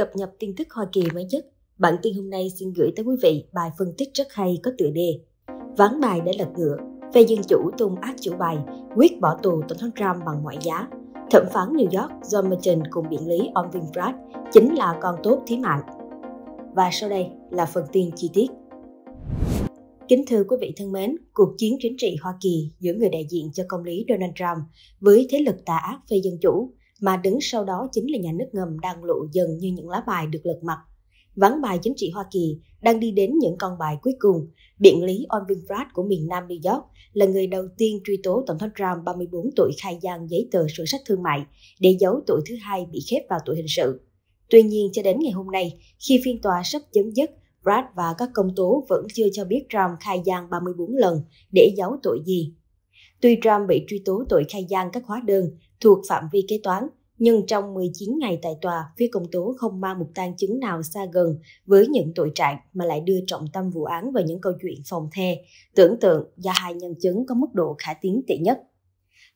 cập nhật tin tức Hoa Kỳ mới nhất. Bản tin hôm nay xin gửi tới quý vị bài phân tích rất hay có tựa đề Ván bài đã lật ngựa, phe dân chủ tung ác chủ bài, quyết bỏ tù tổng thống Trump bằng mọi giá. Thẩm phán New York John merton cùng biện lý ông Pratt chính là con tốt thí mạng. Và sau đây là phần tin chi tiết. Kính thưa quý vị thân mến, cuộc chiến chính trị Hoa Kỳ giữa người đại diện cho công lý Donald Trump với thế lực tà ác phe dân chủ mà đứng sau đó chính là nhà nước ngầm đang lộ dần như những lá bài được lật mặt. Ván bài chính trị Hoa Kỳ đang đi đến những con bài cuối cùng. Biện lý Owen Winfrey của miền Nam New York là người đầu tiên truy tố Tổng thống Trump 34 tuổi khai gian giấy tờ sổ sách thương mại để giấu tuổi thứ hai bị khép vào tội hình sự. Tuy nhiên, cho đến ngày hôm nay, khi phiên tòa sắp chấm dứt, Brad và các công tố vẫn chưa cho biết Trump khai gian 34 lần để giấu tội gì Tuy Trump bị truy tố tội khai gian các hóa đơn thuộc phạm vi kế toán, nhưng trong 19 ngày tại tòa, phía công tố không mang một tang chứng nào xa gần với những tội trạng mà lại đưa trọng tâm vụ án vào những câu chuyện phòng the, tưởng tượng do hai nhân chứng có mức độ khả tiến tệ nhất.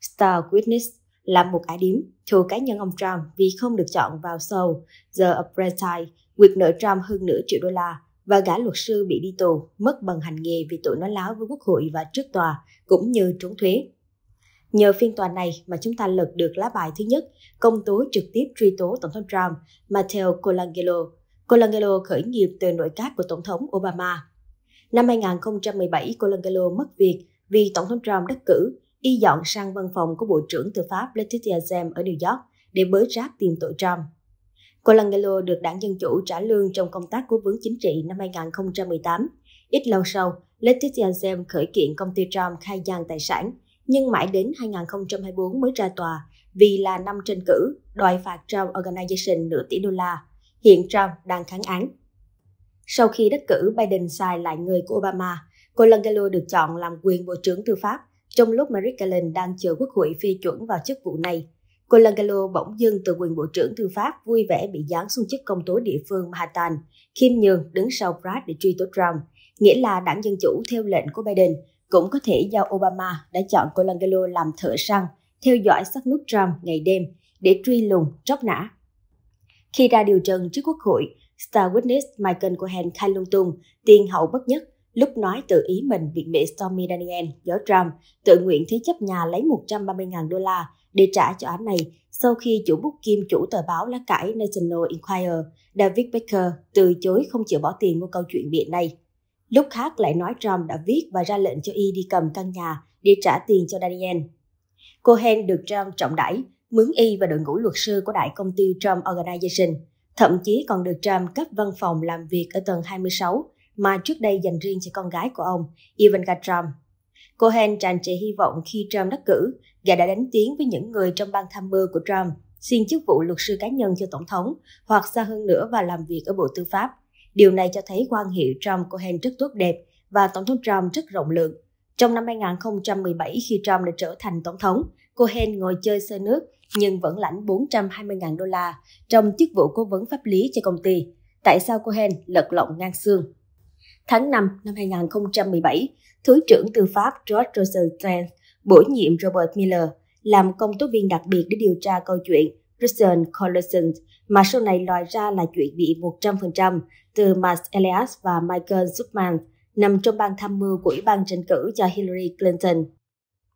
Star Witness là một ả điếm thù cá nhân ông Trump vì không được chọn vào sâu. The Apprentice, quyệt nợ Trump hơn nửa triệu đô la và gã luật sư bị đi tù, mất bằng hành nghề vì tội nói láo với quốc hội và trước tòa, cũng như trốn thuế. Nhờ phiên tòa này mà chúng ta lật được lá bài thứ nhất, công tố trực tiếp truy tố Tổng thống Trump, Matteo Colangelo. Colangelo khởi nghiệp từ nội các của Tổng thống Obama. Năm 2017, Colangelo mất việc vì Tổng thống Trump đắc cử, y dọn sang văn phòng của Bộ trưởng Tư pháp Letitia James ở New York để bới rác tìm tội Trump. Cô Colangelo được đảng Dân Chủ trả lương trong công tác cố vấn chính trị năm 2018. Ít lâu sau, Letitia Zem khởi kiện công ty Trump khai gian tài sản, nhưng mãi đến 2024 mới ra tòa vì là năm tranh cử, đòi phạt Trump Organization nửa tỷ đô la. Hiện Trump đang kháng án. Sau khi đắc cử, Biden xài lại người của Obama. cô Colangelo được chọn làm quyền Bộ trưởng Tư pháp trong lúc Merrick Garland đang chờ Quốc hội phê chuẩn vào chức vụ này. Cô Langalo bỗng dưng từ quyền Bộ trưởng Tư pháp vui vẻ bị giáng xuống chức công tố địa phương Manhattan, khiêm nhường đứng sau Brad để truy tố Trump, nghĩa là đảng Dân Chủ theo lệnh của Biden cũng có thể do Obama đã chọn cô Langalo làm thợ săn, theo dõi sát nút Trump ngày đêm để truy lùng, tróc nã. Khi ra điều trần trước Quốc hội, Star Witness Michael Cohen khai lung tung, tiền hậu bất nhất, lúc nói tự ý mình việc mẹ Stormy Daniel, gió Trump, tự nguyện thế chấp nhà lấy 130.000 đô la để trả cho án này sau khi chủ bút kim chủ tờ báo lá cải National Enquirer, David Baker, từ chối không chịu bỏ tiền mua câu chuyện bịa này. Lúc khác lại nói Trump đã viết và ra lệnh cho Y đi cầm căn nhà để trả tiền cho Daniel. Cohen được Trump trọng đãi, mướn Y và đội ngũ luật sư của đại công ty Trump Organization, thậm chí còn được Trump cấp văn phòng làm việc ở tầng 26 mà trước đây dành riêng cho con gái của ông, Ivanka Trump. Cohen tràn trề hy vọng khi Trump đắc cử, gã đã đánh tiếng với những người trong ban tham mưu của Trump, xin chức vụ luật sư cá nhân cho Tổng thống, hoặc xa hơn nữa và làm việc ở Bộ Tư pháp. Điều này cho thấy quan hệ Trump-Cohen rất tốt đẹp và Tổng thống Trump rất rộng lượng. Trong năm 2017, khi Trump đã trở thành Tổng thống, Cohen ngồi chơi sơ nước nhưng vẫn lãnh 420.000 đô la trong chức vụ cố vấn pháp lý cho công ty. Tại sao Cohen lật lộng ngang xương? Tháng 5 năm 2017, Thứ trưởng Tư pháp George Rosenstein bổ nhiệm Robert Miller làm công tố viên đặc biệt để điều tra câu chuyện Christian Collison mà sau này loại ra là chuyện bị 100% từ Max Elias và Michael Zuckman nằm trong ban tham mưu của Ủy ban tranh cử cho Hillary Clinton.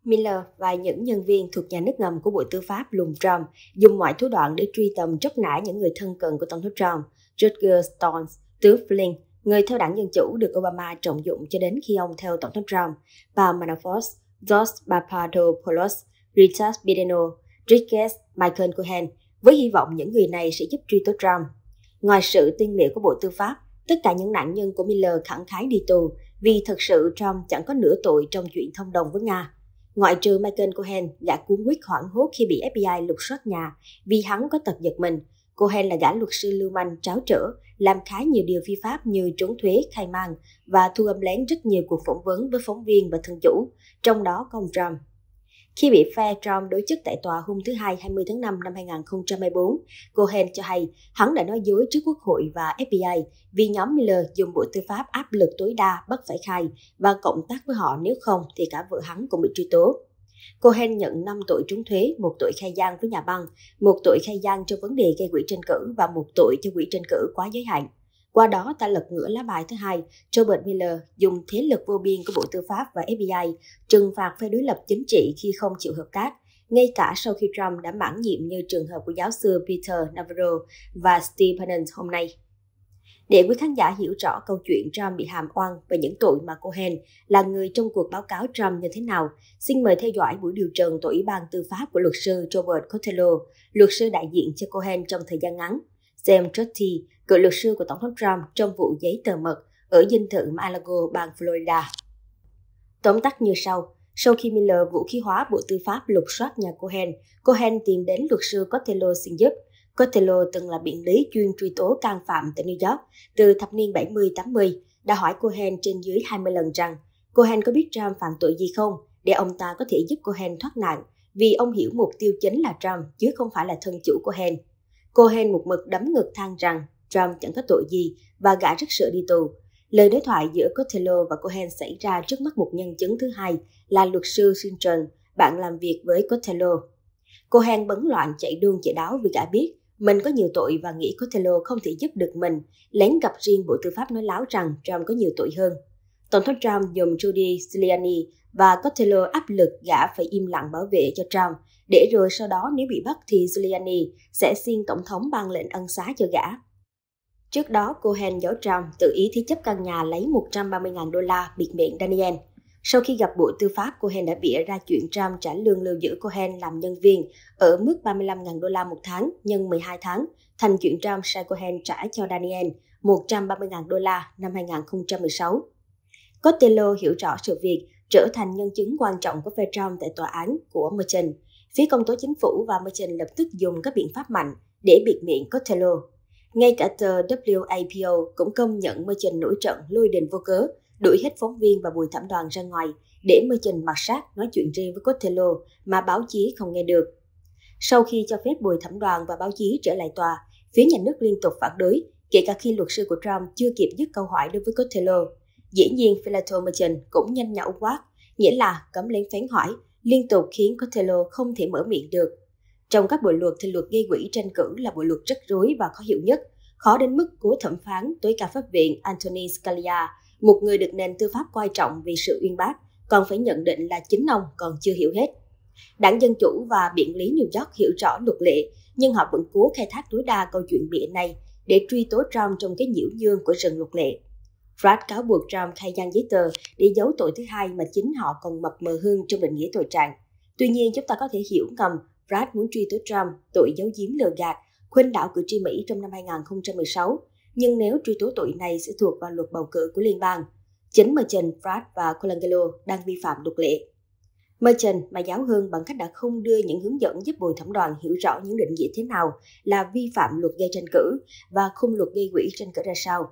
Miller và những nhân viên thuộc nhà nước ngầm của Bộ Tư pháp lùm Trump dùng mọi thủ đoạn để truy tầm tróc nã những người thân cận của Tổng thống Trump, George Stone, tướng Flynn người theo đảng Dân Chủ được Obama trọng dụng cho đến khi ông theo Tổng thống Trump và Manafort, George Papadopoulos, Richard Bideno, Ricketts, Michael Cohen, với hy vọng những người này sẽ giúp truy tố Trump. Ngoài sự tuyên liệu của Bộ Tư pháp, tất cả những nạn nhân của Miller khẳng khái đi tù vì thật sự Trump chẳng có nửa tội trong chuyện thông đồng với Nga. Ngoại trừ Michael Cohen đã cuốn quyết hoảng hốt khi bị FBI lục soát nhà vì hắn có tật giật mình, Cohen là gã luật sư lưu manh tráo trở, làm khá nhiều điều vi pháp như trốn thuế, khai mang và thu âm lén rất nhiều cuộc phỏng vấn với phóng viên và thân chủ, trong đó có ông Trump. Khi bị phe Trump đối chất tại tòa hôm thứ Hai 20 tháng 5 năm 2024, Cohen cho hay hắn đã nói dối trước Quốc hội và FBI vì nhóm Miller dùng Bộ Tư pháp áp lực tối đa bắt phải khai và cộng tác với họ nếu không thì cả vợ hắn cũng bị truy tố. Cohen nhận 5 tội trốn thuế, một tội khai gian với nhà băng, một tội khai gian cho vấn đề gây quỹ tranh cử và một tội cho quỹ tranh cử quá giới hạn. Qua đó ta lật ngửa lá bài thứ hai, Robert Miller dùng thế lực vô biên của Bộ Tư pháp và FBI trừng phạt phe đối lập chính trị khi không chịu hợp tác, ngay cả sau khi Trump đã mãn nhiệm như trường hợp của giáo sư Peter Navarro và Steve Bannon hôm nay. Để quý khán giả hiểu rõ câu chuyện Trump bị hàm oan và những tội mà Cohen là người trong cuộc báo cáo Trump như thế nào, xin mời theo dõi buổi điều trần tổ ủy ban tư pháp của luật sư Robert Cotello, luật sư đại diện cho Cohen trong thời gian ngắn, Sam Trotty, cựu luật sư của Tổng thống Trump trong vụ giấy tờ mật ở dinh thự Malago, bang Florida. Tóm tắt như sau, sau khi Miller vũ khí hóa Bộ Tư pháp lục soát nhà Cohen, Cohen tìm đến luật sư Cotello xin giúp – Cotello từng là biện lý chuyên truy tố can phạm tại New York từ thập niên 70-80, đã hỏi Cohen trên dưới 20 lần rằng Cohen có biết Trump phạm tội gì không để ông ta có thể giúp Cohen thoát nạn vì ông hiểu mục tiêu chính là Trump chứ không phải là thân chủ Cohen. Cohen một mực đấm ngực than rằng Trump chẳng có tội gì và gã rất sợ đi tù. Lời đối thoại giữa Cotello và Cohen xảy ra trước mắt một nhân chứng thứ hai là luật sư Sinton, bạn làm việc với Cotello. Cohen bấn loạn chạy đuông chạy đáo vì gã biết mình có nhiều tội và nghĩ Cotello không thể giúp được mình, lén gặp riêng Bộ Tư pháp nói láo rằng Trump có nhiều tội hơn. Tổng thống Trump dùng Judy Giuliani và Cotello áp lực gã phải im lặng bảo vệ cho Trump, để rồi sau đó nếu bị bắt thì Giuliani sẽ xin Tổng thống ban lệnh ân xá cho gã. Trước đó, Cohen giấu Trump tự ý thế chấp căn nhà lấy 130.000 đô la biệt miệng Daniel – sau khi gặp Bộ Tư pháp, Cohen đã bịa ra chuyện Trump trả lương lưu giữ Cohen làm nhân viên ở mức 35.000 đô la một tháng nhân 12 tháng, thành chuyện Trump sai Cohen trả cho Daniel 130.000 đô la năm 2016. Costello hiểu rõ sự việc, trở thành nhân chứng quan trọng của phe Trump tại tòa án của Merchant. Phía công tố chính phủ và Merchant lập tức dùng các biện pháp mạnh để biệt miệng Costello. Ngay cả tờ WAPO cũng công nhận Merchant nổi trận lôi đình vô cớ, đuổi hết phóng viên và Bùi Thẩm Đoàn ra ngoài để mơ trình mặt sát nói chuyện riêng với Cotello mà báo chí không nghe được. Sau khi cho phép Bùi Thẩm Đoàn và báo chí trở lại tòa, phía nhà nước liên tục phản đối, kể cả khi luật sư của Trump chưa kịp dứt câu hỏi đối với Cotello. Dĩ nhiên, Philato Merchant cũng nhanh nhảu quát, nghĩa là cấm lén phán hỏi, liên tục khiến Cotello không thể mở miệng được. Trong các bộ luật thì luật gây quỹ tranh cử là bộ luật rắc rối và khó hiểu nhất, khó đến mức cố thẩm phán tối cao pháp viện Anthony Scalia một người được nền tư pháp coi trọng vì sự uyên bác, còn phải nhận định là chính ông còn chưa hiểu hết. Đảng Dân Chủ và biện lý New York hiểu rõ luật lệ, nhưng họ vẫn cố khai thác tối đa câu chuyện bịa này để truy tố Trump trong cái nhiễu nhương của rừng luật lệ. Brad cáo buộc Trump khai gian giấy tờ để giấu tội thứ hai mà chính họ còn mập mờ hơn trong định nghĩa tội trạng. Tuy nhiên, chúng ta có thể hiểu ngầm Brad muốn truy tố Trump tội giấu giếm lừa gạt, khuynh đảo cử tri Mỹ trong năm 2016 nhưng nếu truy tố tội này sẽ thuộc vào luật bầu cử của liên bang. Chính Merchant, Pratt và Colangelo đang vi phạm luật lệ. Merchant mà giáo hơn bằng cách đã không đưa những hướng dẫn giúp bồi thẩm đoàn hiểu rõ những định nghĩa thế nào là vi phạm luật gây tranh cử và khung luật gây quỹ tranh cử ra sao.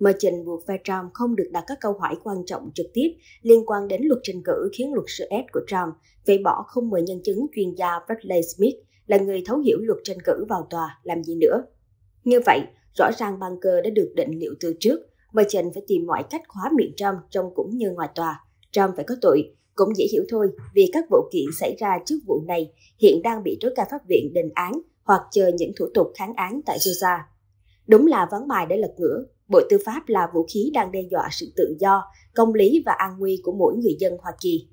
Merchant buộc Trump không được đặt các câu hỏi quan trọng trực tiếp liên quan đến luật tranh cử khiến luật sư S của Trump phải bỏ không mời nhân chứng chuyên gia Bradley Smith là người thấu hiểu luật tranh cử vào tòa làm gì nữa. Như vậy, Rõ ràng bàn cờ đã được định liệu từ trước, Merchant phải tìm mọi cách khóa miệng Trump trong cũng như ngoài tòa. Trump phải có tội, cũng dễ hiểu thôi vì các vụ kiện xảy ra trước vụ này hiện đang bị tối cao pháp viện đình án hoặc chờ những thủ tục kháng án tại Georgia. Đúng là ván bài đã lật ngửa, Bộ Tư pháp là vũ khí đang đe dọa sự tự do, công lý và an nguy của mỗi người dân Hoa Kỳ.